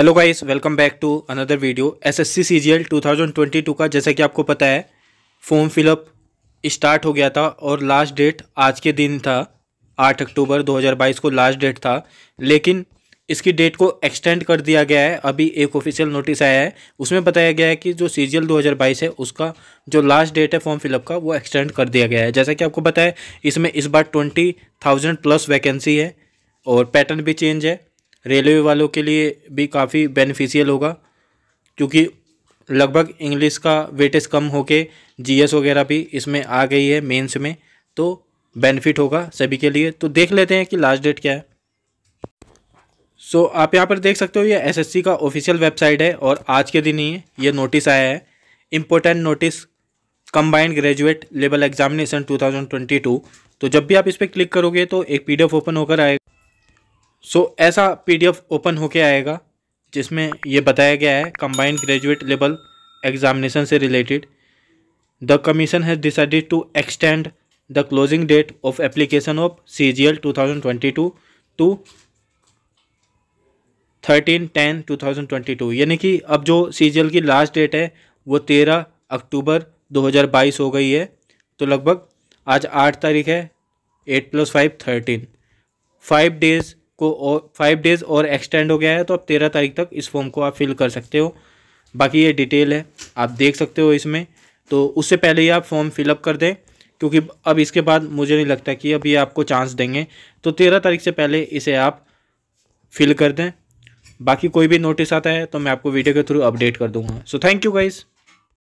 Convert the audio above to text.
hello guys welcome back to another video SSC CGL 2022 का जैसा कि आपको पता है फॉर्म फिलअप स्टार्ट हो गया था और लास्ट डेट आज के दिन था 8 अक्टूबर 2022 को लास्ट डेट था लेकिन इसकी डेट को एक्सटेंड कर दिया गया है अभी एक ऑफिशियल नोटिस आया है उसमें बताया गया है कि जो सी जी है उसका जो लास्ट डेट है फॉर्म फिलअप का वो एक्सटेंड कर दिया गया है जैसा कि आपको पता है इसमें इस बार ट्वेंटी थाउजेंड प्लस वैकेंसी है और पैटर्न भी चेंज है रेलवे वालों के लिए भी काफ़ी बेनिफिशियल होगा क्योंकि लगभग इंग्लिश का वेटेज कम होके जीएस वगैरह भी इसमें आ गई है मेंस में तो बेनिफिट होगा सभी के लिए तो देख लेते हैं कि लास्ट डेट क्या है सो so, आप यहाँ पर देख सकते हो ये एसएससी का ऑफिशियल वेबसाइट है और आज के दिन ही ये नोटिस आया है important notice combined graduate level examination 2022 तो जब भी आप इस पर क्लिक करोगे तो एक पीडीएफ ओपन होकर आएगा सो so, ऐसा पीडीएफ ओपन होके आएगा जिसमें ये बताया गया है कंबाइंड ग्रेजुएट लेवल एग्जामिनेशन से related the commission has decided to extend the closing date of application of C G L two thousand twenty two to thirteen ten two thousand twenty two यानी कि अब जो C G L की last date है वो तेरह अक्टूबर दो हज़ार बाईस हो गई है तो लगभग आज आठ तारीख है eight plus five thirteen five days को और फाइव डेज़ और एक्सटेंड हो गया है तो आप तेरह तारीख तक इस फॉर्म को आप फिल कर सकते हो बाकी ये डिटेल है आप देख सकते हो इसमें तो उससे पहले ही आप फॉर्म फिलअप कर दें क्योंकि अब इसके बाद मुझे नहीं लगता कि अब ये आपको चांस देंगे तो तेरह तारीख से पहले इसे आप फिल कर दें बाकी कोई भी नोटिस आता है तो मैं आपको वीडियो के थ्रू अपडेट कर दूंगा सो थैंक यू गाइज़